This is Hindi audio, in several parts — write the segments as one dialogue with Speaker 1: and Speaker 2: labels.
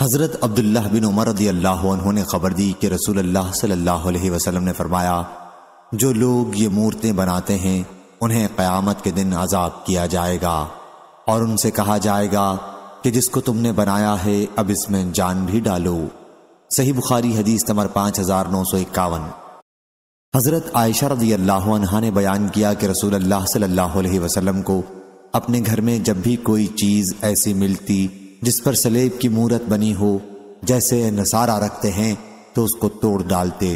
Speaker 1: हज़रत अब्दुल्लाह बिन उमर रदी अल्लाह ने खबर दी कि रसूल अल्लाह सल्लल्लाहु अलैहि वसल्लम ने फरमाया जो लोग ये मूर्तें बनाते हैं उन्हें क़यामत के दिन आज़ाद किया जाएगा और उनसे कहा जाएगा कि जिसको तुमने बनाया है अब इसमें जान भी डालो सही बुखारी हदीस तमर पाँच हज़ार नौ सौ इक्यावन हज़रत आयशा रदी अल्लाह ने बयान किया कि रसूल अल्लाह सल्लल्लाहु अलैहि वसल्लम को अपने घर में जब भी कोई चीज़ ऐसी मिलती जिस पर सलेब की मूरत बनी हो जैसे नसारा रखते हैं तो उसको तोड़ डालते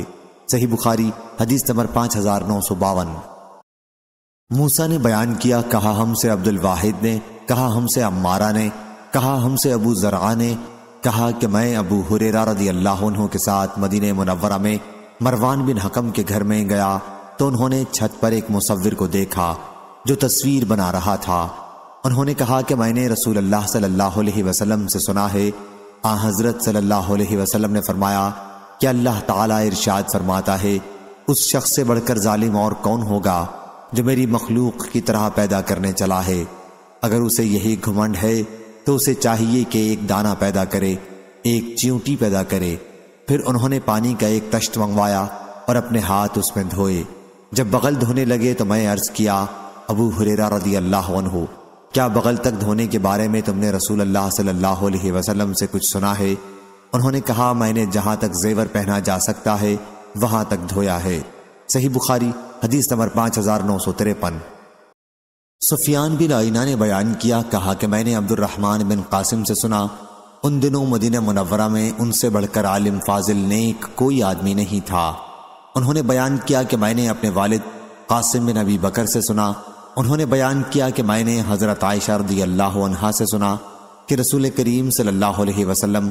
Speaker 1: सही बुखारी हदीस नंबर पांच हजार नौ सौ बावन मूसा ने बयान किया कहा हमसे अब्दुल वाहिद ने कहा हमसे अम्मारा ने कहा हमसे अबू जरा ने कहा कि मैं अबू हुरेरा रदी अल्लाह के साथ मदीन मुनवरा में मरवान बिन हकम के घर में गया तो उन्होंने छत पर एक मुसविर को देखा जो तस्वीर बना रहा था उन्होंने कहा कि मैंने रसूल अल्लाह सल्लल्लाहु अलैहि वसल्लम से सुना है आ हाँ, हज़रत सल्लल्लाहु अलैहि वसल्लम ने फरमाया कि अल्लाह ताला इरशाद फरमाता है उस शख्स से बढ़कर जालिम और कौन होगा जो मेरी मखलूक की तरह पैदा करने चला है अगर उसे यही घुमंड है तो उसे चाहिए कि एक दाना पैदा करे एक च्यूटी पैदा करे फिर उन्होंने पानी का एक तश्त मंगवाया और अपने हाथ उसमें धोए जब बगल धोने लगे तो मैं अर्ज किया अबू हुरेरा रदी अल्लाह हो क्या बगल तक धोने के बारे में तुमने रसूल अल्लाह सल्लल्लाहु अलैहि वसल्लम से कुछ सुना है उन्होंने कहा मैंने जहां तक जेवर पहना जा सकता है वहां तक धोया है सही बुखारी हदीस नंबर पाँच हजार नौ सौ तिरपन सुफियान बिन आइना ने बयान किया कहा कि मैंने अब्दुलरहमान बिन कासिम से सुना उन दिनों मदीना मुनवरा में उनसे बढ़कर आलिम फाजिल नेक कोई आदमी नहीं था उन्होंने बयान किया कि मैंने अपने वालिद कासिम बिन नबी बकर से सुना उन्होंने बयान किया कि मैंने हज़रत आयशा रदी अल्लाह से सुना कि रसूल करीम सल्लल्लाहु अलैहि वसल्लम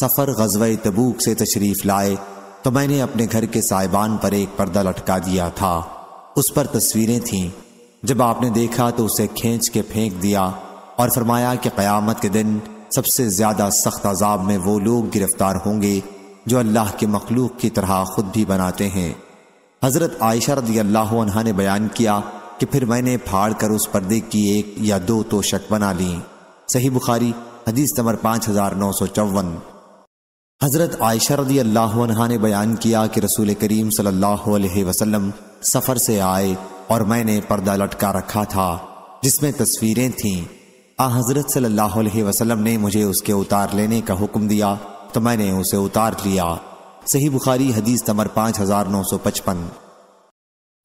Speaker 1: सफ़र गजब तबूक से तशरीफ़ लाए तो मैंने अपने घर के साहिबान पर एक पर्दा लटका दिया था उस पर तस्वीरें थीं जब आपने देखा तो उसे खींच के फेंक दिया और फरमाया कि क़यामत के दिन सबसे ज़्यादा सख्त अजाब में वो लोग गिरफ्तार होंगे जो अल्लाह के मखलूक की तरह खुद भी बनाते हैं हज़रत आयशा रदी अल्लाह ने बयान किया कि फिर मैंने फाड़ कर उस पर्दे की एक या दो तोशक बना ली सही बुखारी हदीस नंबर पाँच हज़ार नौ सौ चौवन हज़रत आयशा रदी अल्लाह ने बयान किया कि रसूल करीम सल्लल्लाहु सफ़र से आए और मैंने पर्दा लटका रखा था जिसमें तस्वीरें थीं आ हज़रत सल्लल्लाहु अलैहि वसल्लम ने मुझे उसके उतार लेने का हुक्म दिया तो मैंने उसे उतार लिया सही बुखारी हदीस नंबर पाँच हज़ार नौ सौ पचपन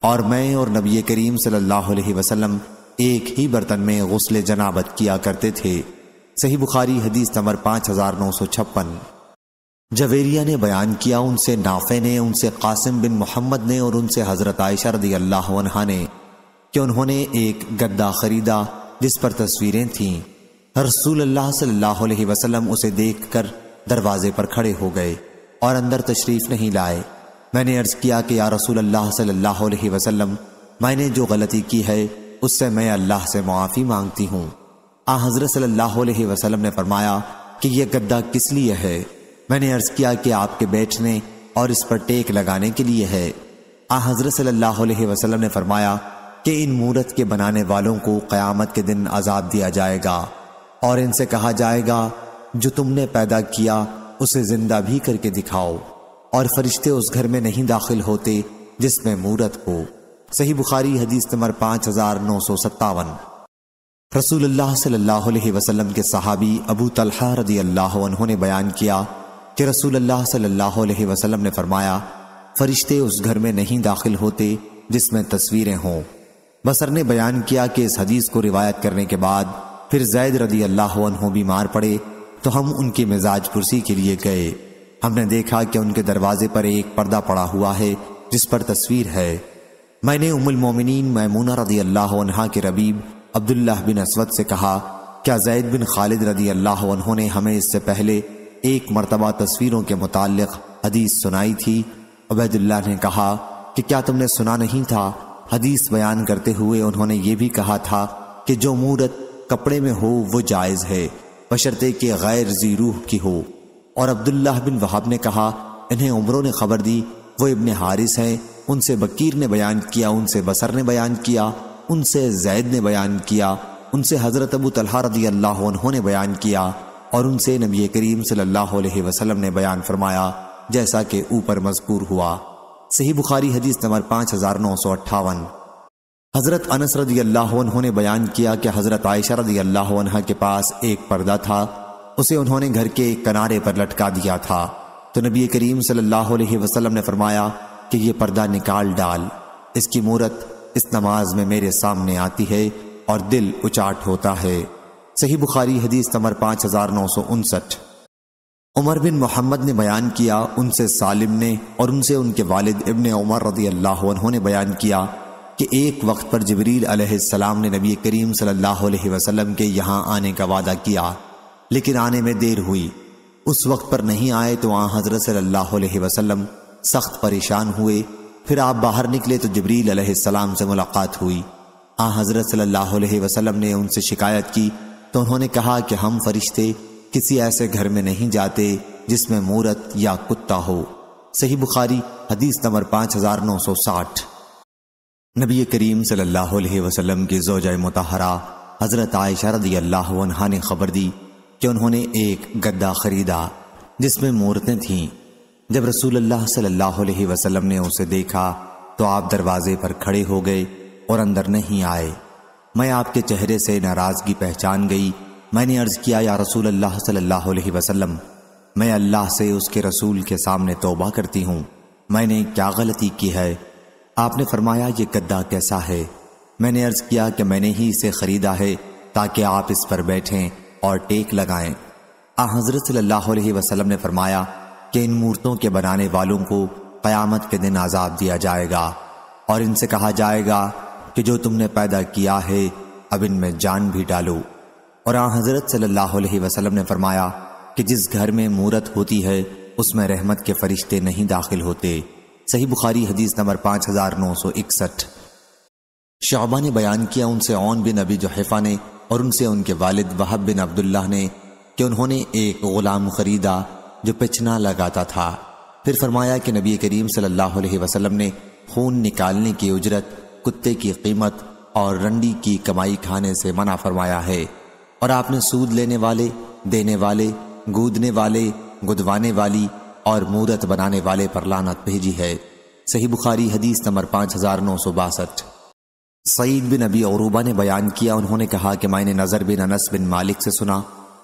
Speaker 1: और मैं और नबी करीम सल्लल्लाहु अलैहि वसल्लम एक ही बर्तन में गसल जनाबत किया करते थे सही बुखारी हदीस नंबर पाँच हज़ार नौ सौ छप्पन जवेरिया ने बयान किया उनसे नाफे ने उनसे कासिम बिन मोहम्मद ने और उनसे हज़रत आयशा रदी अल्लाह ने कि उन्होंने एक गद्दा ख़रीदा जिस पर तस्वीरें थीं रसूल अल्लाह सल्लल्लाहु अलैहि वसल्लम उसे देखकर दरवाजे पर खड़े हो गए और अंदर तशरीफ़ नहीं लाए मैंने अर्ज़ किया कि या रसूल अल्लाह सल्लल्लाहु अलैहि वसल्लम मैंने जो गलती की है उससे मैं अल्लाह से मुआफ़ी मांगती हूँ आ हज़रत सल्लल्लाहु अलैहि वसल्लम ने फरमाया कि यह गद्दा किस लिए है मैंने अर्ज़ किया कि आपके बैठने और इस पर टेक लगाने के लिए है आ हज़रत सल्लल्लाहु अलैहि वसल्लम ने फरमाया कि इन मूर्त के बनाने वालों को क़यामत के दिन आज़ाद दिया जाएगा और इनसे कहा जाएगा जो तुमने पैदा किया उसे जिंदा भी करके दिखाओ और फरिश्ते उस घर में नहीं दाखिल होते जिसमें मूरत हो सही बुखारी हदीस नंबर पांच हजार नौ सौ सत्तावन रसूल सल्लाम के सहाबी अबू तलहा रदी अल्लाह ने बयान किया कि रसूल सल्लल्लाहु ने फरमाया फरिश्ते उस घर में नहीं दाखिल होते जिसमें तस्वीरें हों बसर ने बयान किया कि इस हदीस को रिवायत करने के बाद फिर जैद रदी अल्लाह बीमार पड़े तो हम उनके मिजाज कुर्सी के लिए गए हमने देखा कि उनके दरवाजे पर एक पर्दा पड़ा हुआ है जिस पर तस्वीर है मैंने उमुल मोमिनीन मैमूना रदी अल्लाह के रबीब अब्दुल्ला बिन असवद से कहा क्या जैद बिन खालिद रदी अल्लाह ने हमें इससे पहले एक मरतबा तस्वीरों के मुतल हदीस सुनाई थी अबैदुल्ला ने कहा कि क्या तुमने सुना नहीं था हदीस बयान करते हुए उन्होंने ये भी कहा था कि जो मूर्त कपड़े में हो वो जायज़ है बशर्ते के गैर जी रूह की हो और अब्दुल्लाह बिन वहाब ने कहा इन्हें उमरों ने खबर दी वो इबन हारिस हैं उनसे बकीर ने बयान किया उनसे बसर ने बयान किया उनसे जैद ने बयान किया उनसे हज़रत अबू तलहा रदी अल्लाह उन्होंने बयान किया और उनसे नबी करीम सल्लल्लाहु अलैहि वसल्लम ने बयान फरमाया जैसा कि ऊपर मजकूर हुआ सही बुखारी हदीस नंबर पाँच हज़ार नौ सौ अट्ठावन हज़रत अनस रदी अल्लाह ने बयान किया कि हज़रत आयशा रदी अल्लाह के पास एक पर्दा था उसे उन्होंने घर के किनारे पर लटका दिया था तो नबी करीम सल्लल्लाहु अलैहि वसल्लम ने फरमाया कि यह पर्दा निकाल डाल इसकी मूरत इस नमाज में मेरे सामने आती है और दिल उचाट होता है सही बुखारी हदीस नंबर पाँच हजार नौ सौ उनसठ उमर बिन मोहम्मद ने बयान किया उनसे सालिम ने और उनसे उनके वालिद इबन उमर रदी अल्लाह ने बयान किया कि एक वक्त पर जबरील अलैहिस्सलाम ने नबी करीम सल्लल्लाहु अलैहि वसल्लम के यहाँ आने का वादा किया लेकिन आने में देर हुई उस वक्त पर नहीं आए तो आ हजरत सल्लल्लाहु अलैहि वसल्लम सख्त परेशान हुए फिर आप बाहर निकले तो जबरील अलैहिस्सलाम से मुलाकात हुई आ हाँ, हजरत सल्लल्लाहु अलैहि वसल्लम ने उनसे शिकायत की तो उन्होंने कहा कि हम फरिश्ते किसी ऐसे घर में नहीं जाते जिसमें मूरत या कुत्ता हो सही बुखारी हदीस नंबर पाँच हजार नौ सौ साठ नबी करीम सल्लल्लाहु अलैहि वसल्लम की जोजा मतहरा हज़रत आयशा रदी अल्लाह ने खबर दी कि उन्होंने एक गद्दा खरीदा जिसमें मूर्तें थीं जब अल्लाह सल्लल्लाहु अलैहि वसल्लम ने उसे देखा तो आप दरवाजे पर खड़े हो गए और अंदर नहीं आए मैं आपके चेहरे से नाराज़गी पहचान गई मैंने अर्ज किया या रसूल अल्लाह सल्लल्लाहु अलैहि वसल्लम मैं अल्लाह से उसके रसूल के सामने तोबा करती हूँ मैंने क्या गलती की है आपने फरमाया ये गद्दा कैसा है मैंने अर्ज किया कि मैंने ही इसे ख़रीदा है ताकि आप इस पर बैठें और टेक लगाएं। आ हजरत सल्लल्लाहु वसल्लम ने फरमाया कि इन मूर्तों के बनाने वालों को क़यामत के दिन आज़ाब दिया जाएगा और इनसे कहा जाएगा कि जो तुमने पैदा किया है अब इनमें जान भी डालो और आ हजरत सल्लल्लाहु अलैहि वसल्लम ने फरमाया कि जिस घर में मूर्त होती है उसमें रहमत के फरिश्ते नहीं दाखिल होते सही बुखारी हदीस नंबर पाँच हज़ार नौ सौ इकसठ शहबा ने बयान किया उनसे ओन बिन अबी जोहफा ने और उनसे उनके वालिद वहाब बिन अब्दुल्ला ने कि उन्होंने एक ग़ुलाम ख़रीदा जो पिछना लगाता था फिर फरमाया कि नबी करीम सल्लल्लाहु अलैहि वसल्लम ने खून निकालने की उजरत कुत्ते की कीमत और रंडी की कमाई खाने से मना फरमाया है और आपने सूद लेने वाले देने वाले गूदने वाले गुदवाने वाली और मूरत बनाने वाले पर लानत भेजी है सही बुखारी हदीस नंबर पाँच हज़ार नौ सौ बासठ सईद बिन अबी औरूबा ने बयान किया उन्होंने कहा कि मैंने नज़र बिन अनस बिन मालिक से सुना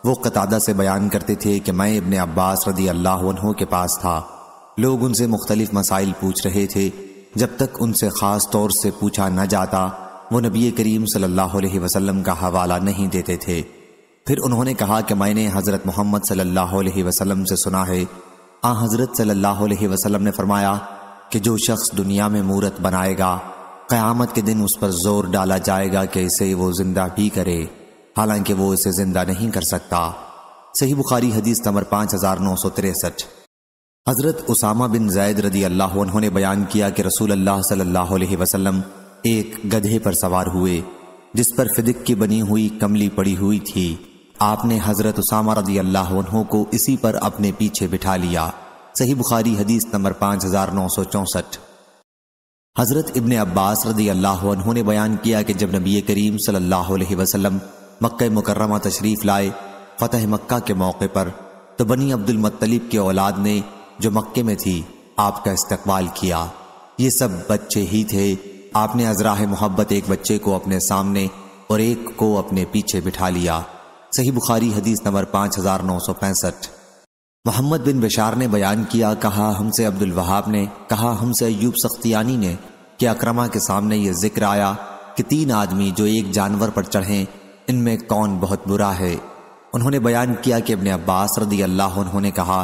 Speaker 1: वो कतादा से बयान करते थे कि मैं इबन अब्बास रदी अल्लाह के पास था लोग उनसे मुख्तलिफ मसाइल पूछ रहे थे जब तक उनसे ख़ास तौर से पूछा न जाता वो नबी करीम सल्लल्लाहु अलैहि वसल्लम का हवाला नहीं देते थे फिर उन्होंने कहा कि मैंने हज़रत मोहम्मद सल्लल्लाहु अलैहि वसल्लम से सुना है आ हज़रत सल्लल्लाहु अलैहि वसल्लम ने फरमाया कि जो शख्स दुनिया में मूरत बनाएगा क़यामत के दिन उस पर जोर डाला जाएगा कि इसे वो जिंदा भी करे हालांकि वो इसे जिंदा नहीं कर सकता सही बुखारी हदीस नंबर पाँच हज़ार नौ सौ तिरसठ हज़रत उसामा बिन जैद रदी अल्लाह उन्होंने बयान किया कि रसूल अल्लाह सल्लल्लाहु अलैहि वसल्लम एक गधे पर सवार हुए जिस पर फिदिक की बनी हुई कमली पड़ी हुई थी आपने हज़रत उसामा रदी अल्लाह को इसी पर अपने पीछे बिठा लिया सही बुखारी हदीस नंबर पाँच हज़ार नौ सौ चौंसठ हज़रत इबन अब्बास रदी अल्लाह ने बयान किया कि जब नबी करीम सल्लल्लाहु मक् मुकरमा तशरीफ़ लाए फ़तह मक्का के मौके पर तो बनी अब्दुलमतलब के औलाद ने जो मक्के में थी आपका इस्तकबाल किया ये सब बच्चे ही थे आपने अजराह मोहब्बत एक बच्चे को अपने सामने और एक को अपने पीछे बिठा लिया सही बुखारी हदीस नंबर पाँच हज़ार नौ सौ पैंसठ मोहम्मद बिन बशार ने बयान किया कहा हमसे अब्दुल वहाब ने कहा हमसे अयूब सख्तियानी ने कि अक्रमा के सामने ये जिक्र आया कि तीन आदमी जो एक जानवर पर चढ़ें इनमें कौन बहुत बुरा है उन्होंने बयान किया कि अपने अब्बास रदी अल्लाह उन्होंने कहा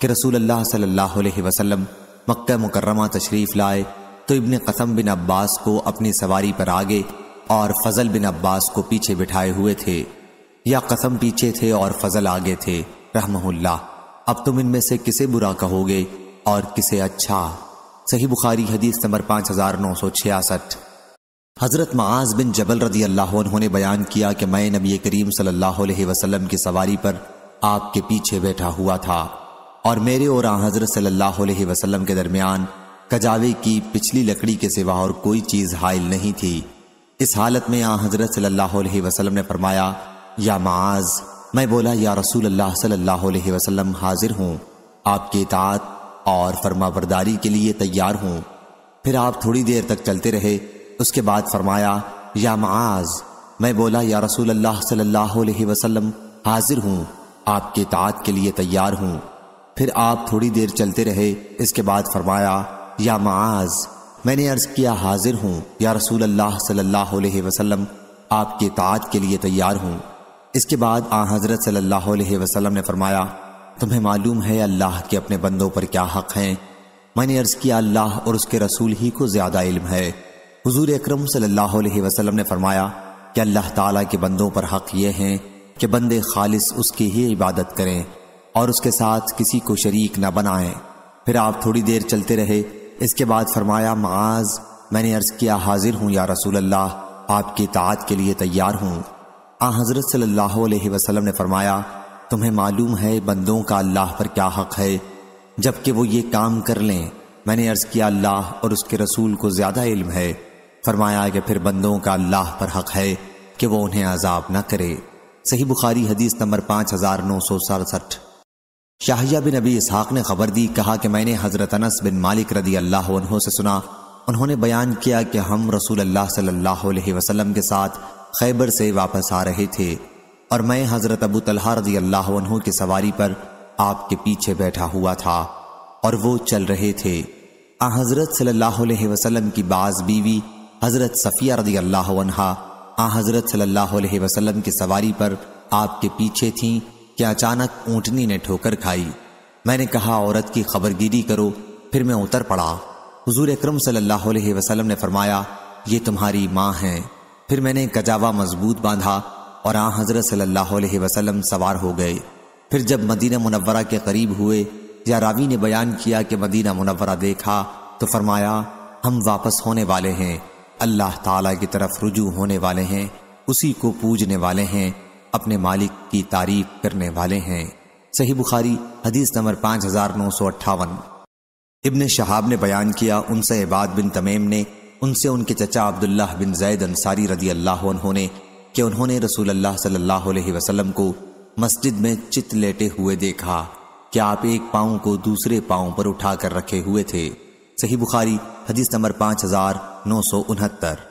Speaker 1: कि रसूल अल्लाह सल्लल्लाहु अलैहि वसल्लम मक्का मुकर्रमा तशरीफ़ लाए तो इब्ने कसम बिन अब्बास को अपनी सवारी पर आगे और फजल बिन अब्बास को पीछे बिठाए हुए थे या कसम पीछे थे और फजल आगे थे रहमहुल्लाह अब तुम इनमें से किसे बुरा कहोगे और किसे अच्छा सही बुखारी हदीस नंबर पांच हजार नौ सौ छियासठ हज़रत माज बिन जबल रदी अल्लाह उन्होंने बयान किया कि मैं नबी करीम सल्लल्लाहु अलैहि वसल्लम की सवारी पर आपके पीछे बैठा हुआ था और मेरे और हज़रत सल्लल्लाहु अलैहि वसल्लम के दरमियान कजावे की पिछली लकड़ी के सिवा और कोई चीज़ हायल नहीं थी इस हालत में आ हज़रत सल्लाह वसलम ने फरमाया या माज मैं बोला या रसूल अल्लाह सल्लल्लाहु अलैहि वसल्लम हाजिर हूँ आपके इतात और फरमाबरदारी के लिए तैयार हूँ फिर आप थोड़ी देर तक चलते रहे उसके बाद फरमाया या माज मैं बोला या रसूल अल्लाह सल्लल्लाहु अलैहि वसल्लम हाजिर हूँ आपके इतात के लिए तैयार हूँ फिर आप थोड़ी देर चलते रहे इसके बाद फरमाया या माज मैंने अर्ज किया हाजिर हूँ या रसूल अल्लाह सल्लल्लाहु अलैहि वसल्लम आपके इतात के लिए तैयार हूँ इसके बाद आ हज़रत सल्लल्लाहु अलैहि वसल्लम ने फरमाया तुम्हें मालूम है अल्लाह के अपने बंदों पर क्या हक़ हैं मैंने अर्ज़ किया अल्लाह और उसके रसूल ही को ज़्यादा इल्म है हजूर अक्रम सल्लाम ने फरमाया कि अल्लाह तला के बंदों पर हक़ ये हैं कि बंदे खालिस उसकी ही इबादत करें और उसके साथ किसी को शरीक न बनाएं फिर आप थोड़ी देर चलते रहे इसके बाद फरमाया माज मैंने अर्ज़ किया हाजिर हूँ या रसूल अल्लाह आपकी तात के लिए तैयार हूँ आ हज़रत सल्लल्लाहु वसल्लम ने फरमाया तुम्हें मालूम है बंदों का अल्लाह पर क्या हक है जबकि वो ये काम कर लें मैंने अर्ज़ किया अल्लाह और उसके रसूल को ज़्यादा इल्म है फरमाया कि फिर बंदों का अल्लाह पर हक है कि वो उन्हें आज़ाब न करे सही बुखारी हदीस नंबर पाँच हज़ार नौ सौ सड़सठ शाहिया बिन अबी इसहाक ने खबर दी कहा कि मैंने हज़रत अनस बिन मालिक रदी अल्लाह से सुना उन्होंने बयान किया कि हम रसूल अल्लाह सल्लल्लाहु अलैहि वसल्लम के साथ खैबर से वापस आ रहे थे और मैं हज़रत अबू तलहा रजी अल्लाह की सवारी पर आपके पीछे बैठा हुआ था और वो चल रहे थे आ हज़रत सल्लल्लाहु अलैहि वसल्लम की बाज़ बीवी हज़रत सफ़िया रजी अल्लाह आ हज़रत सल्लल्लाहु अलैहि वसल्लम की सवारी पर आपके पीछे थीं कि अचानक ऊँटनी ने ठोकर खाई मैंने कहा औरत की खबरगिरी करो फिर मैं उतर पड़ा हजूर अक्रम सल्ला वसलम ने फरमाया ये तुम्हारी माँ हैं फिर मैंने कजावा मजबूत बांधा और आ हजरत सल्लल्लाहु अलैहि वसल्लम सवार हो गए फिर जब मदीना मुनवरा के करीब हुए या रावी ने बयान किया कि मदीना मुनवरा देखा तो फरमाया हम वापस होने वाले हैं अल्लाह ताला की तरफ रुजू होने वाले हैं उसी को पूजने वाले हैं अपने मालिक की तारीफ करने वाले हैं सही बुखारी हदीस नंबर पाँच हजार नौ सौ अट्ठावन इबन शहाब ने बयान किया उनसे इबाद बिन तमीम ने उनसे उनके चचा अब्दुल्लाह बिन जैद अंसारी रदी अल्लाह उन्होंने कि उन्होंने रसूल अल्लाह सल्लल्लाहु अलैहि वसल्लम को मस्जिद में चित लेटे हुए देखा कि आप एक पाँव को दूसरे पाँव पर उठा कर रखे हुए थे सही बुखारी हदीस नंबर पाँच हजार नौ सौ उनहत्तर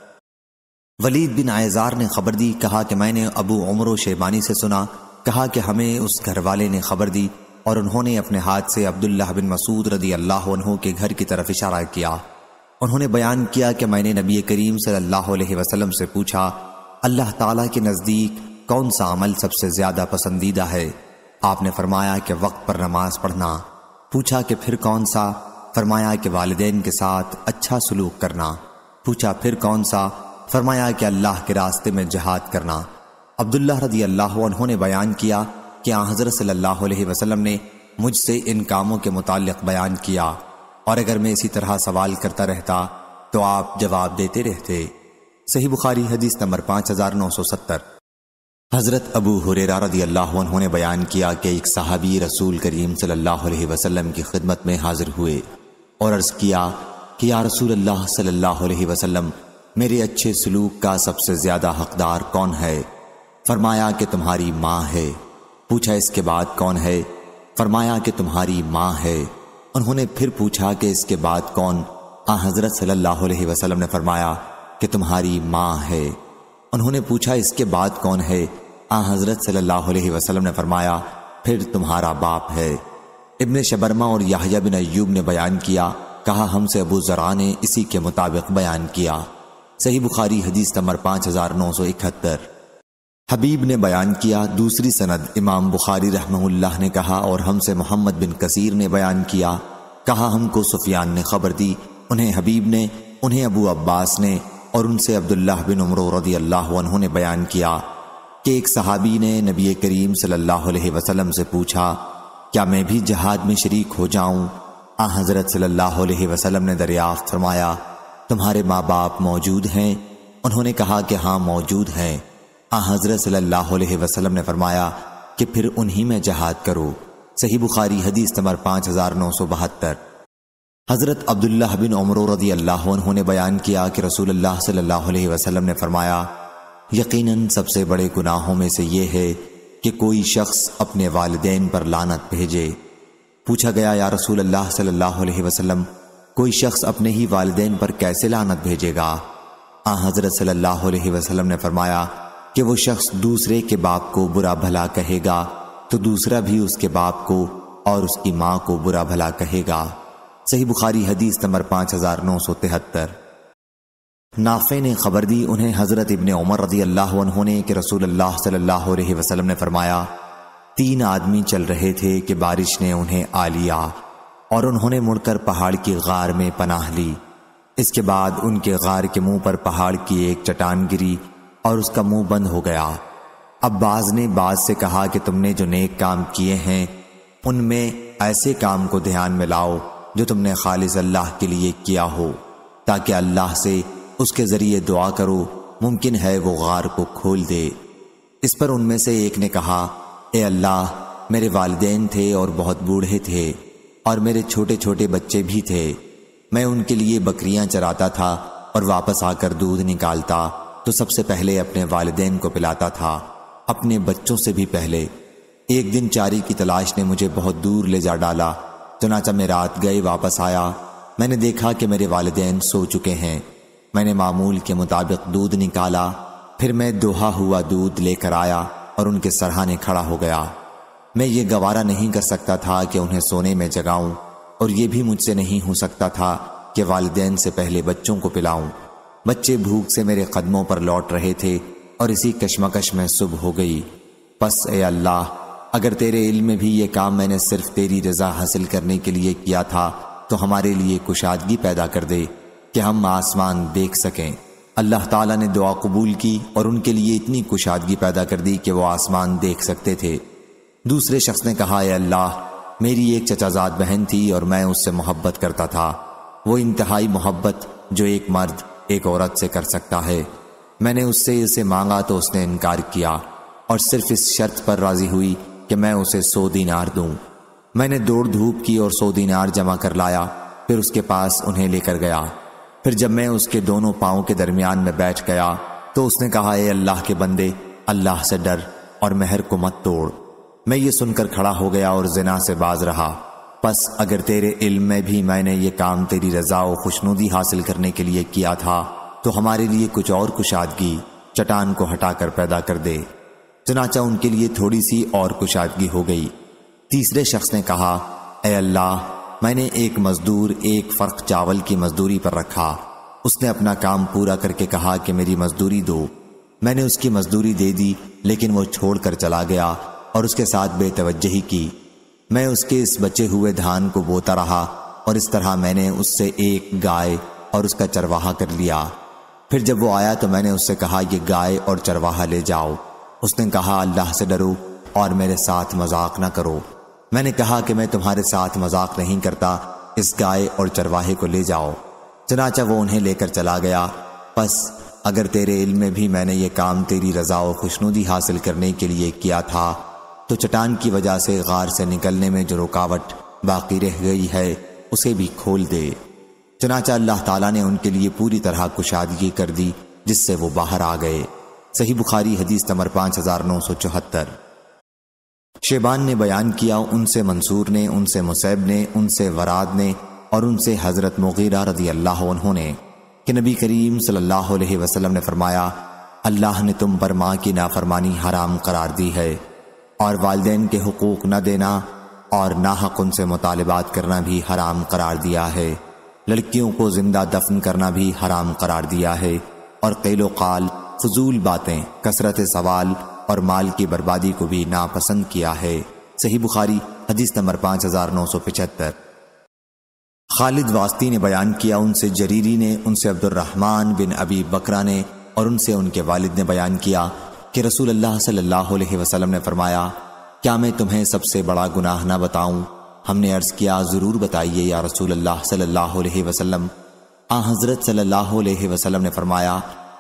Speaker 1: वलीद बिन आयजार ने खबर दी कहा कि मैंने अबू उमर शेबानी से सुना कहा कि हमें उस घर वाले ने खबर दी और उन्होंने अपने हाथ से अब्दुल्ला बिन मसूद रदी अल्लाह के घर की तरफ इशारा किया उन्होंने बयान किया कि मैंने नबी करीम सल्लल्लाहु अलैहि वसल्लम से पूछा अल्लाह ताला के नज़दीक कौन सा अमल सबसे ज़्यादा पसंदीदा है आपने फरमाया कि वक्त पर नमाज पढ़ना पूछा कि फिर कौन सा फरमाया कि वालदेन के साथ अच्छा सलूक करना पूछा फिर कौन सा फरमाया कि अल्लाह के रास्ते में जहाद करना अब्दुल्ला रदी अल्लाह उन्होंने बयान किया कि हज़रत सल्लल्लाहु अलैहि वसल्लम ने मुझसे इन कामों के मुतालिक बयान किया और अगर मैं इसी तरह सवाल करता रहता तो आप जवाब देते रहते सही बुखारी हदीस नंबर पाँच हज़ार नौ सौ सत्तर हज़रत अबू हुरेरा रदी अल्लाह उन्होंने बयान किया कि एक सहाबी रसूल करीम सल्लल्लाहु अलैहि वसल्लम की खिदमत में हाजिर हुए और अर्ज़ किया कि या रसूल अल्लाह सल्लल्लाहु अलैहि वसल्लम मेरे अच्छे सलूक का सबसे ज़्यादा हकदार कौन है फरमाया कि तुम्हारी माँ है पूछा इसके बाद कौन है फरमाया कि तुम्हारी माँ है उन्होंने फिर पूछा कि इसके बाद कौन आ हजरत सल्लल्लाहु अलैहि वसल्लम ने फरमाया कि तुम्हारी माँ है उन्होंने पूछा इसके बाद कौन है आ हजरत सल्लल्लाहु अलैहि वसल्लम ने फरमाया फिर तुम्हारा बाप है इबन शबरमा और याहिया बिन अयूब ने बयान किया कहा हमसे अबू जरा ने इसी के मुताबिक बयान किया सही बुखारी हदीस नंबर पाँच हज़ार नौ सौ इकहत्तर हबीब ने बयान किया दूसरी सनद इमाम बुखारी रहमहुल्लाह ने कहा और हमसे मोहम्मद बिन कसीर ने बयान किया कहा हमको सुफियान ने खबर दी उन्हें हबीब ने उन्हें अबू अब्बास ने और उनसे अब्दुल्लाह बिन उमर रदी अल्लाह ने बयान किया कि एक सहाबी ने नबी करीम सल्लल्लाहु अलैहि वसल्लम से पूछा क्या मैं भी जहाद में शरीक हो जाऊं आ हज़रत सल्लल्लाहु अलैहि वसल्लम ने दरियाफ्त फरमाया तुम्हारे माँ बाप मौजूद हैं उन्होंने कहा कि हाँ मौजूद हैं आ हाँ, हजरत सल्लल्लाहु अलैहि वसल्लम ने फरमाया कि फिर उन्हीं में जहाद करो सही बुखारी हदीस नंबर पाँच हज़ार नौ सौ बहत्तर हज़रत अब्दुल्ला बिन उमर रदी अल्लाह उन्होंने बयान किया कि रसूल सल्लल्लाहु अलैहि वसल्लम ने फरमाया यकीन सबसे बड़े गुनाहों में से ये है कि कोई शख्स अपने वालदे पर लानत भेजे पूछा गया या रसूल अल्लाह सल्लल्लाहु अलैहि वसल्लम कोई शख्स अपने ही वालदेन पर कैसे लानत भेजेगा आ हाँ, हज़रत सल्लल्लाहु अलैहि वसल्लम ने फरमाया कि वो शख्स दूसरे के बाप को बुरा भला कहेगा तो दूसरा भी उसके बाप को और उसकी माँ को बुरा भला कहेगा सही बुखारी हदीस नंबर पांच हजार नौ सौ तिहत्तर नाफे ने खबर दी उन्हें हज़रत इबन उमर रजी अल्लाह ने कि रसूल अल्लाह सल्लाह वसलम ने फरमाया तीन आदमी चल रहे थे कि बारिश ने उन्हें आ लिया और उन्होंने मुड़कर पहाड़ की गार में पनाह ली इसके बाद उनके गार के मुंह पर पहाड़ की एक चट्टान गिरी और उसका मुंह बंद हो गया अब्बास ने बाज से कहा कि तुमने जो नेक काम किए हैं उनमें ऐसे काम को ध्यान में लाओ जो तुमने खालिज अल्लाह के लिए किया हो ताकि अल्लाह से उसके ज़रिए दुआ करो मुमकिन है वो गार को खोल दे इस पर उनमें से एक ने कहा ए अल्लाह मेरे वालदेन थे और बहुत बूढ़े थे और मेरे छोटे छोटे बच्चे भी थे मैं उनके लिए बकरियां चराता था और वापस आकर दूध निकालता तो सबसे पहले अपने वालदेन को पिलाता था अपने बच्चों से भी पहले एक दिन चारी की तलाश ने मुझे बहुत दूर ले जा डाला चुनाचा मैं रात गए वापस आया मैंने देखा कि मेरे वालदेन सो चुके हैं मैंने मामूल के मुताबिक दूध निकाला फिर मैं दोहा हुआ दूध लेकर आया और उनके सरहाने खड़ा हो गया मैं ये गवारा नहीं कर सकता था कि उन्हें सोने में जगाऊं और ये भी मुझसे नहीं हो सकता था कि वालदेन से पहले बच्चों को पिलाऊं बच्चे भूख से मेरे कदमों पर लौट रहे थे और इसी कश्मकश में सुबह हो गई बस ए अल्लाह अगर तेरे इल्म में भी ये काम मैंने सिर्फ तेरी रजा हासिल करने के लिए किया था तो हमारे लिए कुशादगी पैदा कर दे कि हम आसमान देख सकें अल्लाह ताला ने दुआ कबूल की और उनके लिए इतनी कुशादगी पैदा कर दी कि वो आसमान देख सकते थे दूसरे शख्स ने कहा अल्लाह मेरी एक चचाजाद बहन थी और मैं उससे मोहब्बत करता था वो इंतहाई मोहब्बत जो एक मर्द एक औरत से कर सकता है मैंने उससे इसे मांगा तो उसने इनकार किया और सिर्फ इस शर्त पर राजी हुई कि मैं उसे सो दिनार दूं मैंने दौड़ धूप की और सो दिनार जमा कर लाया फिर उसके पास उन्हें लेकर गया फिर जब मैं उसके दोनों पाओ के दरमियान में बैठ गया तो उसने कहा ए अल्लाह के बंदे अल्लाह से डर और मेहर को मत तोड़ मैं ये सुनकर खड़ा हो गया और जिना से बाज रहा बस अगर तेरे इल्म में भी मैंने ये काम तेरी रजा व खुशनुदी हासिल करने के लिए किया था तो हमारे लिए कुछ और कुशादगी चटान को हटाकर पैदा कर दे चनाचा उनके लिए थोड़ी सी और कुशादगी हो गई तीसरे शख्स ने कहा ए अल्लाह मैंने एक मजदूर एक फ़र्क चावल की मजदूरी पर रखा उसने अपना काम पूरा करके कहा कि मेरी मजदूरी दो मैंने उसकी मजदूरी दे दी लेकिन वो छोड़कर चला गया और उसके साथ बेतवजही की मैं उसके इस बचे हुए धान को बोता रहा और इस तरह मैंने उससे एक गाय और उसका चरवाहा कर लिया फिर जब वो आया तो मैंने उससे कहा ये गाय और चरवाहा ले जाओ उसने कहा अल्लाह से डरो और मेरे साथ मजाक ना करो मैंने कहा कि मैं तुम्हारे साथ मजाक नहीं करता इस गाय और चरवाहे को ले जाओ चनाचा वो उन्हें लेकर चला गया बस अगर तेरे इल्म में भी मैंने ये काम तेरी रजा और खुशनुदी हासिल करने के लिए किया था तो चट्टान की वजह से गार से निकलने में जो रुकावट बाकी रह गई है उसे भी खोल दे चनाचा अल्लाह ताला ने उनके लिए पूरी तरह कुशादगी कर दी जिससे वो बाहर आ गए सही बुखारी हदीस नंबर पांच हजार नौ सौ चौहत्तर शेबान ने बयान किया उनसे मंसूर ने उनसे मुसैब ने उनसे वराद ने और उनसे हज़रत मुगीरा रजी अल्लाह उन्होंने कि नबी करीम सल्लल्लाहु अलैहि वसल्लम ने फरमाया अल्लाह ने तुम पर माँ की नाफरमानी हराम करार दी है और वालदेन के हकूक़ न देना और नाहक उनसे मुतालबात करना भी हराम करार दिया है लड़कियों को ज़िंदा दफन करना भी हराम करार दिया है और कलो काल फजूल बातें कसरत सवाल और माल की बर्बादी को भी नापसंद किया है सही बुखारी हदीस नंबर पाँच हज़ार नौ सौ पिछहत्तर खालिद वास्ती ने बयान किया उनसे जरीरी ने उनसे अब्दुलरहमान बिन अबी बकरा ने और उनसे उनके वालिद ने बयान किया कि रसूल अल्लाह सल्लल्लाहु अलैहि वसल्लम ने फरमाया क्या मैं तुम्हें सबसे बड़ा गुनाह ना बताऊं हमने अर्ज किया ज़रूर बताइए या रसूल अल्लाह सल्लल्लाहु अलैहि वसल्लम आ हज़रत सल्लल्लाहु अलैहि वसल्लम ने फरमाया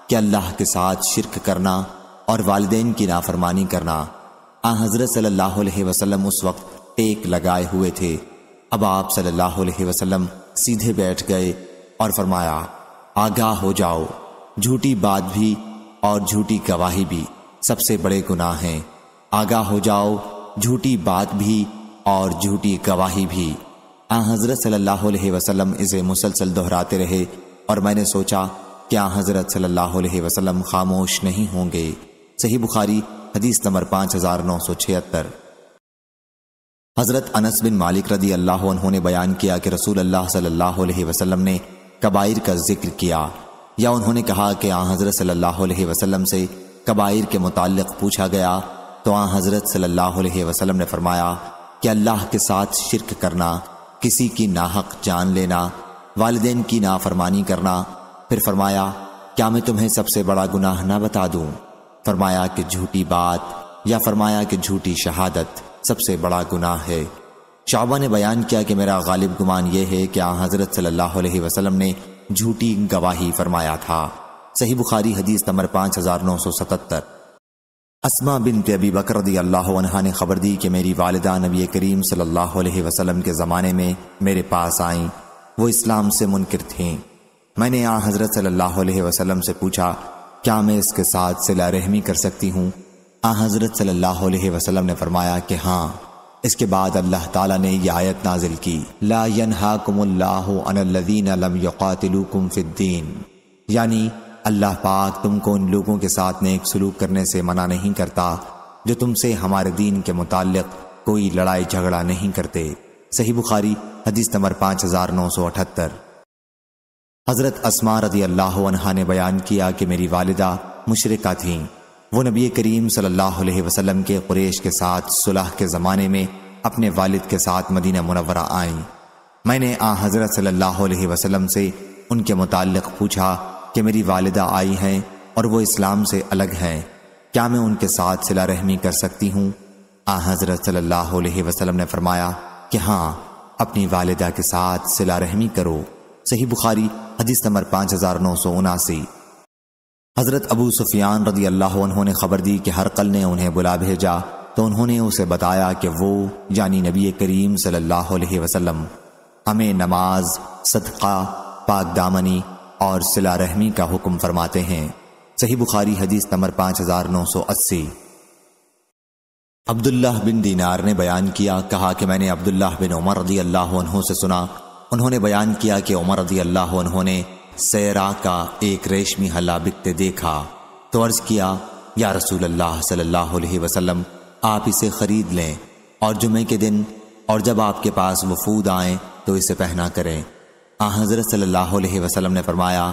Speaker 1: कि अल्लाह के साथ शिरक करना और वालदेन की नाफरमानी करना आ हज़रत सल्लल्लाहु अलैहि वसल्लम उस वक्त टेक लगाए हुए थे अब आप सल्लल्लाहु अलैहि वसल्लम सीधे बैठ गए और फरमाया आगाह हो जाओ झूठी बात भी और झूठी गवाही भी सबसे बड़े गुनाह हैं आगाह हो जाओ झूठी बात भी और झूठी गवाही भी आ हज़रत सल्लल्लाहु अलैहि वसल्लम इसे मुसलसल दोहराते रहे और मैंने सोचा क्या हज़रत सल्लल्लाहु अलैहि वसल्लम खामोश नहीं होंगे सही बुखारी हदीस नंबर पाँच हज़ार नौ सौ छिहत्तर हज़रत अनस बिन मालिक रदी अल्लाह उन्होंने बयान किया कि रसूल अल्लाह सल्लल्लाहु अलैहि वसल्लम ने कबाइर का जिक्र किया या उन्होंने कहा कि आ हज़रत सल्लल्लाहु अलैहि वसल्लम से कबाइर के मुतालिक पूछा गया तो आ हज़रत सल्लाम ने फरमाया कि अल्लाह के साथ शिरक करना किसी की नाहक जान लेना वालदेन की नाफरमानी करना फिर फरमाया क्या मैं तुम्हें सबसे बड़ा गुनाह ना बता दूं फरमाया कि झूठी बात या फरमाया कि झूठी शहादत सबसे बड़ा गुनाह है शाबा ने बयान किया कि मेरा गालिब गुमान यह है कि आ हज़रत सल्लाम ने झूठी गवाही फरमाया था सही बुखारी हदीस नंबर पांच हज़ार नौ सौ सतहत्तर असमा बिन तबी बकर अल्लाह ने खबर दी कि मेरी वालदा नबी करीम सल्लल्लाहु अलैहि वसल्लम के ज़माने में मेरे पास आईं वो इस्लाम से मुनकर थीं मैंने आ हज़रत सल्लल्लाहु अलैहि वसल्लम से पूछा क्या मैं इसके साथ सिला रहमी कर सकती हूँ आ हज़रत सल्लल्लाहु अलैहि वसल्लम ने फरमाया कि हाँ इसके बाद अल्लाह ताला ने यह आयत नाजिल की ला यनहाकुमुल्लाहु अनल्लज़ीना लम युकातिलुकुम फिद्दीन यानी अल्लाह पाक तुमको उन लोगों के साथ नेक सलूक करने से मना नहीं करता जो तुमसे हमारे दीन के मुतल कोई लड़ाई झगड़ा नहीं करते सही बुखारी हदीस नंबर पाँच हज़ार नौ सौ अठहत्तर हज़रत असमा रदी अल्लाह ने बयान किया कि मेरी वालदा मुशरका थीं वो नबी करीम सल्लल्लाहु अलैहि वसल्लम के कुरेश के साथ सुलह के ज़माने में अपने वालिद के साथ मदीना मुनवरा आईं मैंने आ हज़रत सल्लल्लाहु अलैहि वसल्लम से उनके मुतल पूछा कि मेरी वालदा आई हैं और वो इस्लाम से अलग हैं क्या मैं उनके साथ सिला रहमी कर सकती हूँ आ हज़रत सल्लल्लाहु अलैहि वसल्लम ने फरमाया कि हाँ अपनी वालदा के साथ सिला रहमी करो सही बुखारी हदीस नंबर पाँच हज़ार नौ सौ उनासी हज़रत अबू सुफियान रदी अल्लाह उन्होंने खबर दी कि हरकल ने उन्हें बुला भेजा तो उन्होंने उसे बताया कि वो यानी नबी करीम सल्लल्लाहु अलैहि वसल्लम हमें नमाज सदका पाक दामनी और सिला रहमी का हुक्म फरमाते हैं सही बुखारी हदीस नंबर पाँच हजार नौ सौ अस्सी अब्दुल्लाह बिन दीनार ने बयान किया कहा कि मैंने अब्दुल्लाह बिन उमर रदी अल्लाह से सुना उन्होंने बयान किया कि उमर रदी अल्लाह ने सैरा का एक रेशमी हल्ला बिकते देखा तो अर्ज किया या रसूल अल्लाह सल्लल्लाहु अलैहि वसल्लम आप इसे खरीद लें और जुमे के दिन और जब आपके पास वफूद आए तो इसे पहना करें आ हज़रत सल्लल्लाहु अलैहि वसल्लम ने फरमाया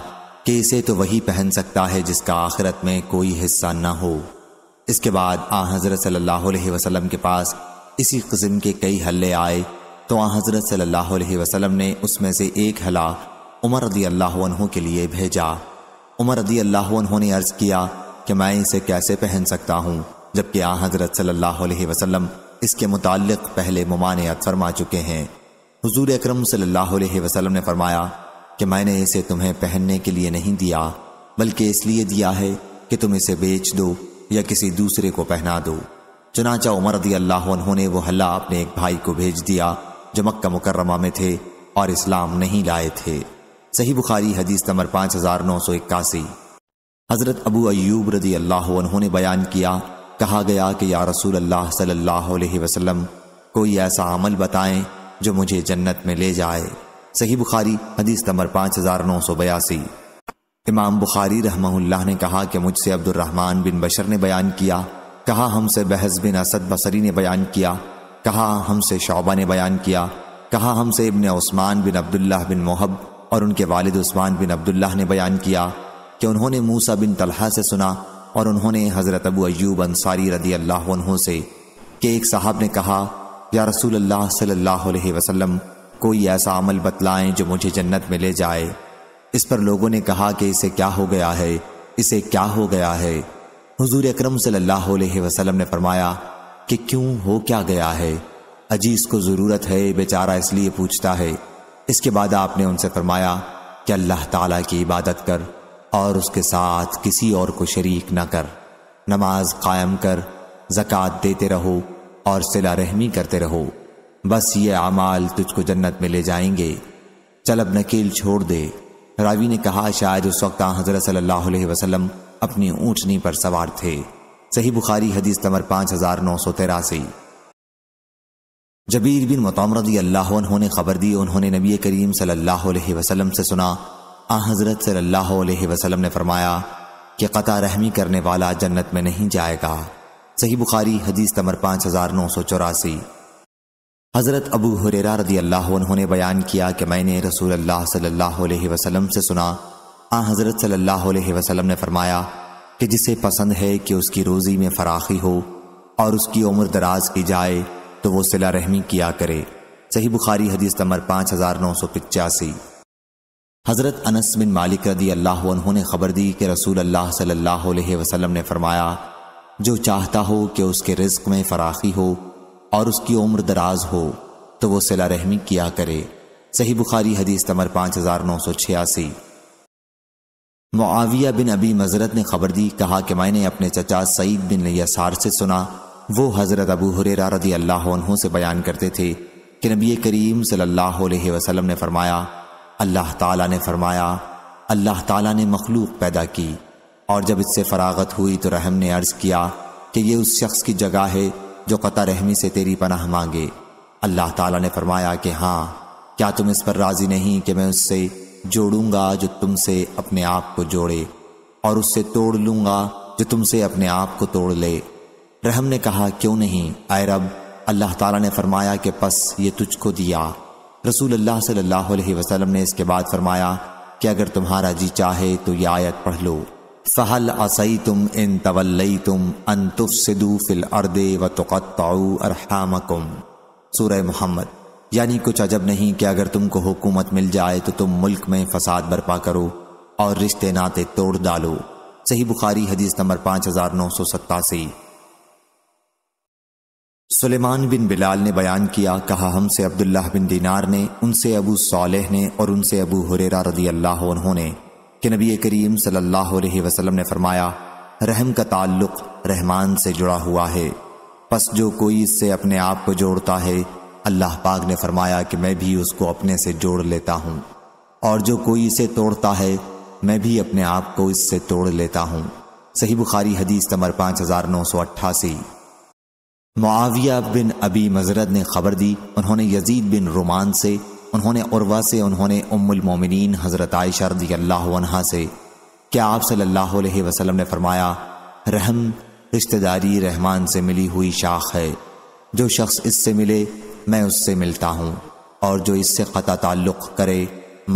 Speaker 1: कि इसे तो वही पहन सकता है जिसका आखिरत में कोई हिस्सा ना हो इसके बाद आ हज़रत सल्लल्लाहु अलैहि वसल्लम के पास इसी कस्म के कई हल्ले आए तो आ हज़रत सल्लल्लाहु अलैहि वसल्लम ने उसमें से एक हला उमर रदी अल्लाह के लिए भेजा उमर रदी अल्लाह ने अर्ज़ किया कि मैं इसे कैसे पहन सकता हूँ जबकि आ हज़रत सल्लल्लाहु अलैहि वसल्लम इसके मुतल पहले ममानियात फरमा चुके हैं हजूर अक्रम सल्लाम ने फरमाया कि मैंने इसे तुम्हें पहनने के लिए नहीं दिया बल्कि इसलिए दिया है कि तुम इसे बेच दो या किसी दूसरे को पहना दो चनाचा उमर रदी अल्लाह ने वो हल्ला अपने एक भाई को भेज दिया जो मक्का मुकर्रमा में थे और इस्लाम नहीं लाए थे सही बुखारी हदीस नंबर पाँच हज़ार नौ सौ इक्यासी हज़रत अबू अयूब रदी अल्लाह ने बयान किया कहा गया कि या रसूल अल्लाह सल्लल्लाहु कोई ऐसा अमल बताएं जो मुझे जन्नत में ले जाए सही बुखारी हदीस नंबर पांच हज़ार नौ सौ बयासी इमाम बुखारी रहमहुल्लाह ने कहा कि मुझसे अब्दुलरहमान बिन बशर ने बयान किया कहा हमसे बहस बिन असद बसरी ने बयान किया कहा हमसे शौबा ने बयान किया कहा हमसे इबन उस्मान बिन अब्दुल्लाह बिन मोहब और उनके वालिद उस्मान बिन अब्दुल्लाह ने बयान किया कि उन्होंने मूसा बिन तलहा से सुना और उन्होंने हज़रत अबू अयूब अंसारी रदी अल्लाह से कि एक साहब ने कहा या रसूल अल्लाह सल्लल्लाहु वसल्लम कोई ऐसा अमल बतलाएं जो मुझे जन्नत में ले जाए इस पर लोगों ने कहा कि इसे क्या हो गया है इसे क्या हो गया है हजूर अक्रम सल्लाम ने फरमाया कि क्यों हो क्या गया है अजीज को ज़रूरत है बेचारा इसलिए पूछता है इसके बाद आपने उनसे फरमाया कि अल्लाह ताला की इबादत कर और उसके साथ किसी और को शरीक न कर नमाज कायम कर ज़क़ात देते रहो और सिला रहमी करते रहो बस ये अमाल तुझको जन्नत में ले जाएंगे चल अब नकेल छोड़ दे रावी ने कहा शायद उस वक्त हजरत सल्लल्लाहु अलैहि वसल्लम अपनी ऊँटनी पर सवार थे सही बुखारी हदीस नंबर पाँच हज़ार नौ सौ तेरासी जबीर बिन मतमरदी अल्लाह ने खबर दी उन्होंने नबी करीम सल्लल्लाहु अलैहि वसल्लम से सुना आ हज़रत सल्लल्लाहु अलैहि वसल्लम ने फरमाया कि क़ता रहमी करने वाला जन्नत में नहीं जाएगा सही बुखारी हदीस नंबर पाँच हज़ार नौ सौ चौरासी हज़रत अबू हुरेरा रदी अल्लाह उन्होंने बयान किया कि मैंने रसूल अल्लाह सल्लल्लाहु अलैहि वसल्लम से सुना आ हज़रत सल्लल्लाहु अलैहि वसल्लम ने फरमाया कि जिसे पसंद है कि उसकी रोज़ी में फराखी हो और उसकी उम्र दराज की जाए तो वो सिला रहमी किया करे सही बुखारी हदीस नंबर पाँच हज़ार नौ सौ पचासी हज़रत अनस बिन मालिक रदी अल्लाह उन्होंने खबर दी कि रसूल अल्लाह सल्लल्लाहु अलैहि वसल्लम ने फरमाया जो चाहता हो कि उसके रिस्क में फराखी हो और उसकी उम्र दराज हो तो वो सिला रहमी किया करे सही बुखारी हदीस तमर पाँच हज़ार नौ सौ छियासी मुआविया बिन अबी मजरत ने खबर दी कहा कि मैंने अपने चचा सईद बिन यसार से सुना वो हज़रत अबू हुरेरा रदी अल्लाह से बयान करते थे कि नबी करीम सल्लल्लाहु अलैहि वसल्लम ने फरमाया अल्लाह ताला ने फरमाया अल्लाह ताला ने मखलूक पैदा की और जब इससे फरागत हुई तो रहम ने अर्ज किया कि यह उस शख्स की जगह है जो कतर रहमी से तेरी पनाह मांगे अल्लाह ताला ने फरमाया कि हाँ क्या तुम इस पर राजी नहीं कि मैं उससे जोड़ूंगा जो तुमसे अपने आप को जोड़े और उससे तोड़ लूंगा जो तुमसे अपने आप को तोड़ ले रहम ने कहा क्यों नहीं आय रब अल्लाह ताला ने फरमाया कि बस ये तुझको दिया रसूल अल्लाह सल्लल्लाहु अलैहि वसल्लम ने इसके बाद फरमाया कि अगर तुम्हारा जी चाहे तो यह आयत पढ़ लो फ़हल असई तुम इन तवल्लई तुम अंतुफ सिदू फिल अर्दे व तोक़ाऊ अरहामकुम सूर मोहम्मद यानी कुछ अजब नहीं कि अगर तुमको हुकूमत मिल जाए तो तुम मुल्क में फसाद बर्पा करो और रिश्ते नाते तोड़ डालो सही बुखारी हदीस नंबर पांच हज़ार नौ सौ सत्तासी सुलेमान बिन बिलाल ने बयान किया कहा हमसे अब्दुल्लाह बिन दीनार ने उनसे अबू सालेह ने और उनसे अबू हुरेरा रदी अल्लाह उन्होंने कि नबी करीम सल्लल्लाहु अलैहि वसल्लम ने फरमाया रहम का ताल्लुक रहमान से जुड़ा हुआ है बस जो कोई इससे अपने आप को जोड़ता है अल्लाह पाक ने फरमाया कि मैं भी उसको अपने से जोड़ लेता हूँ और जो कोई इसे तोड़ता है मैं भी अपने आप को इससे तोड़ लेता हूँ सही बुखारी हदीस नंबर पाँच हज़ार नौ सौ अट्ठासी मुआविया बिन अबी मजरत ने खबर दी उन्होंने यजीद बिन रोमान से उन्होंने उर्वा से उन्होंने उम्मुल मोमिनीन हज़रत आयशा रदी अल्लाह से क्या आप सल्लल्लाहु अलैहि वसल्लम ने फरमाया रहम रिश्तेदारी रहमान से मिली हुई शाख है जो शख्स इससे मिले मैं उससे मिलता हूँ और जो इससे क़ता ताल्लुक़ करे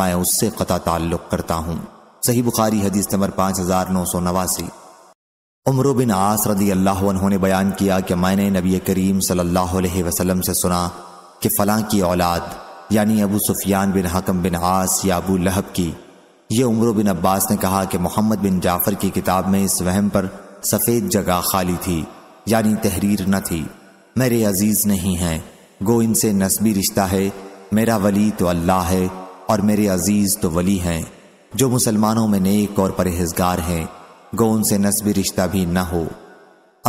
Speaker 1: मैं उससे क़ता ताल्लुक़ करता हूँ सही बुखारी हदीस नंबर पाँच हज़ार नौ सौ नवासी उम्र बिन आस रदी अल्लाह ने बयान किया कि मैंने नबी करीम सल्लल्लाहु अलैहि वसल्लम से सुना कि फ़लाँ की औलाद यानी अबू सुफियान बिन हकम बिन आस या अबू लहब की यह उम्र बिन अब्बास ने कहा कि मोहम्मद बिन जाफर की किताब में इस वहम पर सफ़ेद जगह खाली थी यानी तहरीर न थी मेरे अजीज़ नहीं हैं गो इनसे नस्बी रिश्ता है मेरा वली तो अल्लाह है और मेरे अजीज़ तो वली हैं जो मुसलमानों में नेक और परहेजगार हैं गो उनसे नस्बी रिश्ता भी न हो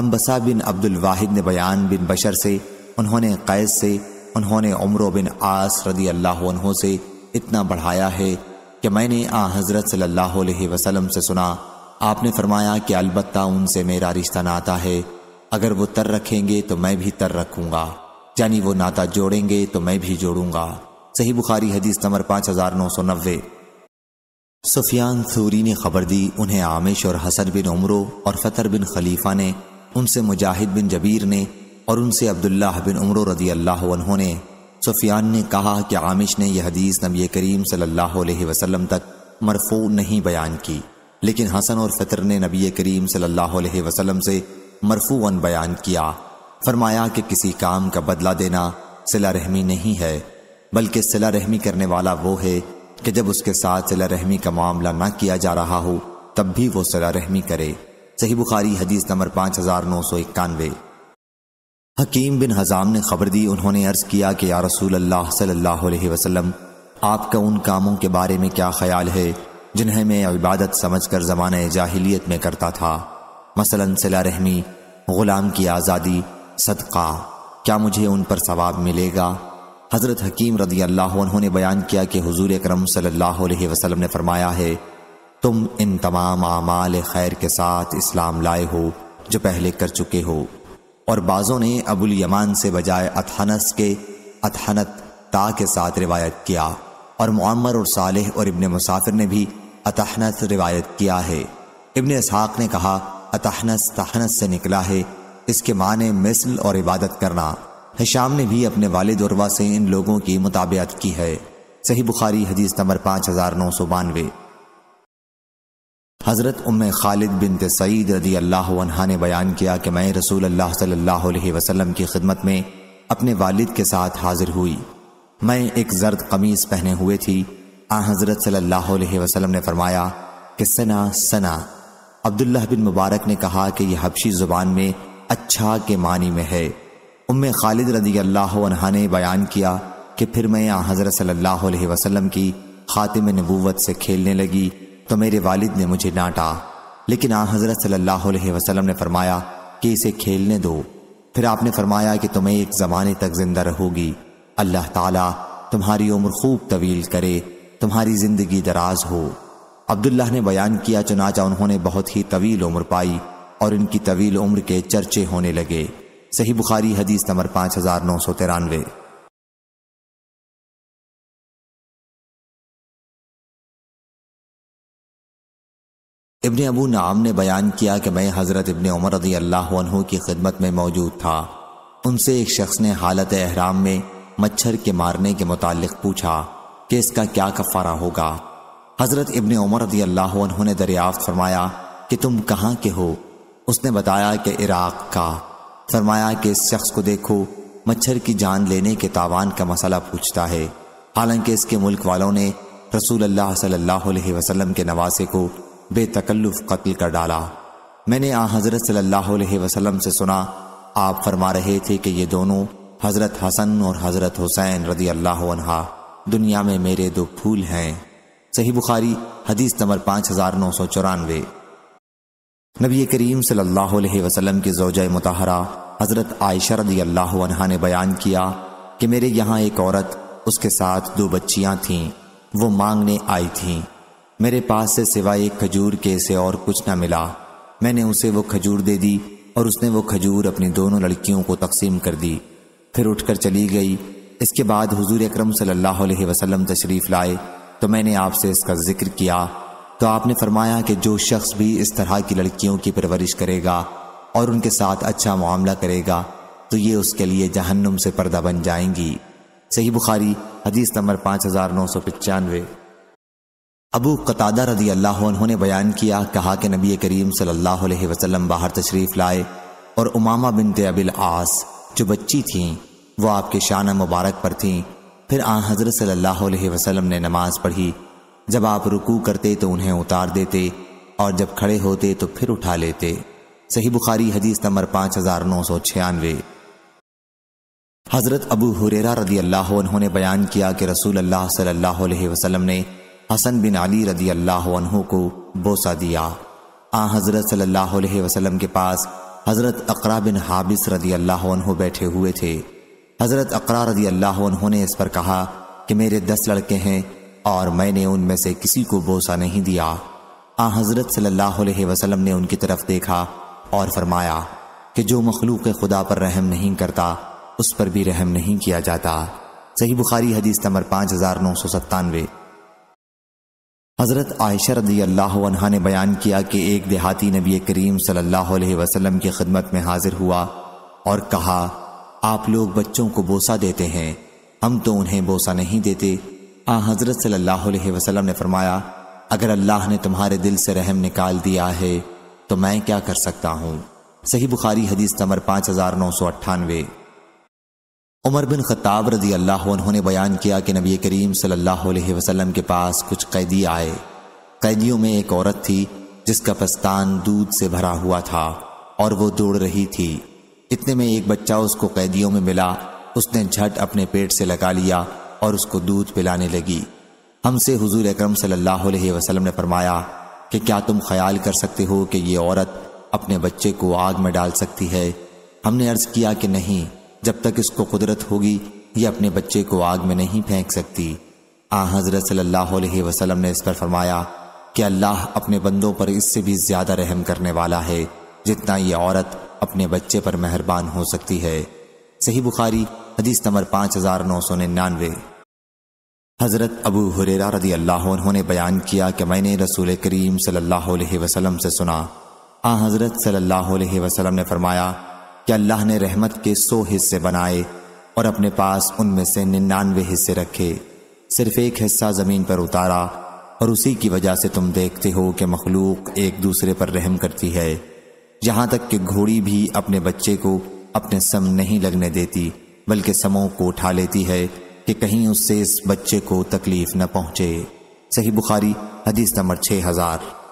Speaker 1: अम्बसा बिन अब्दुल वाहिद ने बयान बिन बशर से उन्होंने कैद से उन्होंने उम्र बिन आस रदी अल्लाह से इतना बढ़ाया है कि मैंने आ हज़रत सल्लल्लाहु अलैहि वसल्लम से सुना आपने फरमाया कि अलबत् उनसे मेरा रिश्ता नाता है अगर वो तर रखेंगे तो मैं भी तर रखूंगा यानी वो नाता जोड़ेंगे तो मैं भी जोड़ूंगा सही बुखारी हदीस नंबर पाँच हज़ार नौ सौ नब्बे सुफियान सूरी ने खबर दी उन्हें आमिश और हसन बिन उमरों और फतर बिन खलीफा ने उनसे मुजाहिद बिन जबीर ने और उनसे अब्दुल्लाह बिन उमर रदी अल्लाह ने सुफियान ने कहा कि आमिश ने यह हदीस नबी करीम सल्लल्लाहु अलैहि वसल्लम तक मरफू नहीं बयान की लेकिन हसन और फितर ने नबी करीम सल्लल्लाहु अलैहि वसल्लम से मरफून बयान किया फरमाया कि किसी काम का बदला देना सिला रहमी नहीं है बल्कि सिला रहमी करने वाला वो है कि जब उसके साथ सिला रहमी का मामला ना किया जा रहा हो तब भी वो सिला रहमी करे सही बुखारी हदीस नंबर पाँच हज़ार नौ सौ इक्यानवे हकीम बिन हज़ाम ने खबर दी उन्होंने अर्ज़ किया कि या रसूल अल्लाह सल्लल्लाहु अलैहि वसल्लम आपका उन कामों के बारे में क्या ख्याल है जिन्हें मैं इबादत समझ कर ज़मान जाहिलियत में करता था मसलन सिला रहमी ग़ुलाम की आज़ादी सदका क्या मुझे उन पर सवाब मिलेगा हज़रत हकीम रदी अल्लाह उन्होंने बयान किया कि हजूर करम सल्लल्लाहु अलैहि वसल्लम ने फरमाया है तुम इन तमाम आमाल खैर के साथ इस्लाम लाए हो जो पहले कर चुके हो और बाज़ों ने अबुल यमान से बजाय अथानस के अथानत ता के साथ रिवायत किया और मम्मर और साल और इबन मुसाफिर ने भी अतहनस रिवायत किया है इबन इसहाक ने कहा अतहनस तहनस से निकला है इसके माने मिसल और इबादत करना हिशाम ने भी अपने वालिद उर्वा से इन लोगों की मुताबियत की है सही बुखारी हदीस नंबर पाँच हज़ार नौ सौ बानवे हज़रत उम खालिद बिन तसईद रदी अल्लाह ने बयान किया कि मैं रसूल अल्लाह सल्लल्लाहु अलैहि वसल्लम की खिदमत में अपने वालिद के साथ हाजिर हुई मैं एक जर्द कमीज़ पहने हुए थी आ हज़रत सल्लल्लाहु अलैहि वसल्लम ने फरमाया कि सना सना अब्दुल्लाह बिन मुबारक ने कहा कि यह हबशी ज़ुबान में अच्छा के मानी में है उम खालिद रदी अल्लाह ने बयान किया कि फिर मैं आ हज़रत सल्लल्लाहु अलैहि वसल्लम की ख़ातिम नबूवत से खेलने लगी तो मेरे वालिद ने मुझे डांटा लेकिन आ हज़रत सल्लल्लाहु अलैहि वसल्लम ने फरमाया कि इसे खेलने दो फिर आपने फरमाया कि तुम्हें एक ज़माने तक ज़िंदा रहोगी अल्लाह ताला तुम्हारी उम्र खूब तवील करे तुम्हारी ज़िंदगी दराज हो अब्दुल्लाह ने बयान किया चुनाचा उन्होंने बहुत ही तवील उम्र पाई और इनकी तवील उम्र के चर्चे होने लगे सही बुखारी हदीस नंबर पाँच हज़ार नौ सौ तिरानवे इबन अबू नाम ने बयान किया कि मैं हज़रत इबन उमर रदी अल्लाह की खिदमत में मौजूद था उनसे एक शख्स ने हालत अहराम में मच्छर के मारने के मुतालिक पूछा कि इसका क्या कफ़ारा होगा हज़रत इबन उमर रदी अल्लाह ने दरियाफ़ फरमाया कि तुम कहाँ के हो उसने बताया कि इराक का फरमाया कि इस शख्स को देखो मच्छर की जान लेने के तावान का मसला पूछता है हालांकि इसके मुल्क वालों ने रसूल अल्लाह सल्लल्लाहु अलैहि वसल्लम के नवासे को बेतकल्लुफ कत्ल कर डाला मैंने आ हज़रत सल्लल्लाहु अलैहि वसल्लम से सुना आप फरमा रहे थे कि ये दोनों हज़रत हसन और हज़रत हुसैन रदी अल्लाह दुनिया में मेरे दो फूल हैं सही बुखारी हदीस नंबर पाँच हज़ार नौ सौ चौरानवे नबी करीम सल्लल्लाहु अलैहि वसल्लम की जोजा मतहरा हज़रत आयशा रदी अल्लाह ने बयान किया कि मेरे यहाँ एक औरत उसके साथ दो बच्चियाँ थीं वो मांगने आई थीं मेरे पास से सिवाय एक खजूर के से और कुछ ना मिला मैंने उसे वो खजूर दे दी और उसने वो खजूर अपनी दोनों लड़कियों को तकसीम कर दी फिर उठकर चली गई इसके बाद हुजूर अकरम सल्लल्लाहु अलैहि वसल्लम तशरीफ़ लाए तो मैंने आपसे इसका जिक्र किया तो आपने फरमाया कि जो शख्स भी इस तरह की लड़कियों की परवरिश करेगा और उनके साथ अच्छा मामला करेगा तो ये उसके लिए जहन्नुम से पर्दा बन जाएंगी सही बुखारी हदीस नंबर पाँच हज़ार नौ सौ पचानवे अबू कतादा रदी अल्लाह उन्होंने बयान किया कहा कि नबी करीम सल्लल्लाहु अलैहि वसल्लम बाहर तशरीफ़ लाए और उमामा बिन अबिल आस जो बच्ची थीं वो आपके शान मुबारक पर थीं फिर आ हज़रत सल्लल्लाहु अलैहि वसल्लम ने नमाज़ पढ़ी जब आप रुकू करते तो उन्हें उतार देते और जब खड़े होते तो फिर उठा लेते सही बुखारी हदीस नंबर पाँच हज़ार नौ सौ छियानवे हज़रत अबू हुरेरा रदी अल्लाह उन्होंने बयान किया कि रसूल अल्लाह सल्लल्लाहु अलैहि वसल्लम ने हसन बिन अली रदी अल्लाह को बोसा दिया आ हज़रत सल्लल्लाहु अलैहि वसल्लम के पास हज़रत अकरा बिन हाबिस रदी अल्लाह बैठे हुए थे हज़रत अकरा रदी अल्लाह ने इस पर कहा कि मेरे दस लड़के हैं और मैंने उनमें से किसी को बोसा नहीं दिया आ हज़रत सल्लल्लाहु अलैहि वसल्लम ने उनकी तरफ देखा और फरमाया कि जो मखलूक खुदा पर रहम नहीं करता उस पर भी रहम नहीं किया जाता सही बुखारी हदीस नंबर पाँच हज़ार नौ सौ सत्तानवे हज़रत आयशा रदी अल्लाह ने बयान किया कि एक देहाती नबी करीम सल्लल्लाहु अलैहि वसल्लम की खिदमत में हाजिर हुआ और कहा आप लोग बच्चों को बोसा देते हैं हम तो उन्हें बोसा नहीं देते आ हज़रत सल्लल्लाहु अलैहि वसल्लम ने फरमाया अगर अल्लाह ने तुम्हारे दिल से रहम निकाल दिया है तो मैं क्या कर सकता हूँ सही बुखारी हदीस नंबर पाँच हज़ार नौ सौ अट्ठानवे उमर बिन खताब रजी अल्लाह उन्होंने बयान किया कि नबी करीम सल्लल्लाहु अलैहि वसल्लम के पास कुछ कैदी आए कैदियों में एक औरत थी जिसका पस्तान दूध से भरा हुआ था और वो दौड़ रही थी इतने में एक बच्चा उसको कैदियों में मिला उसने झट अपने पेट से लगा लिया और उसको दूध पिलाने लगी हमसे हुजूर अकरम सल्लल्लाहु अलैहि वसल्लम ने फरमाया कि क्या तुम ख्याल कर सकते हो कि ये औरत अपने बच्चे को आग में डाल सकती है हमने अर्ज किया कि नहीं जब तक इसको कुदरत होगी ये अपने बच्चे को आग में नहीं फेंक सकती आ हजरत सल्लल्लाहु अलैहि वसल्लम ने इस पर फरमाया कि अल्लाह अपने बंदों पर इससे भी ज़्यादा रहम करने वाला है जितना ये औरत अपने बच्चे पर मेहरबान हो सकती है सही बुखारी हदीस नंबर पाँच हज़ार नौ सौ निन्यानवे हज़रत अबू हुरेरा रदी अल्लाह उन्होंने बयान किया कि मैंने रसूल करीम सल्लल्लाहु अलैहि वसल्लम से सुना आ हज़रत सल्लल्लाहु अलैहि वसल्लम ने फरमाया कि अल्लाह ने रहमत के सौ हिस्से बनाए और अपने पास उनमें से निन्यानवे हिस्से रखे सिर्फ एक हिस्सा ज़मीन पर उतारा और उसी की वजह से तुम देखते हो कि मखलूक एक दूसरे पर रहम करती है यहाँ तक कि घोड़ी भी अपने बच्चे को अपने सम नहीं लगने देती बल्कि समों को उठा लेती है कि कहीं उससे इस बच्चे को तकलीफ़ न पहुँचे सही बुखारी हदीस नंबर छः हज़ार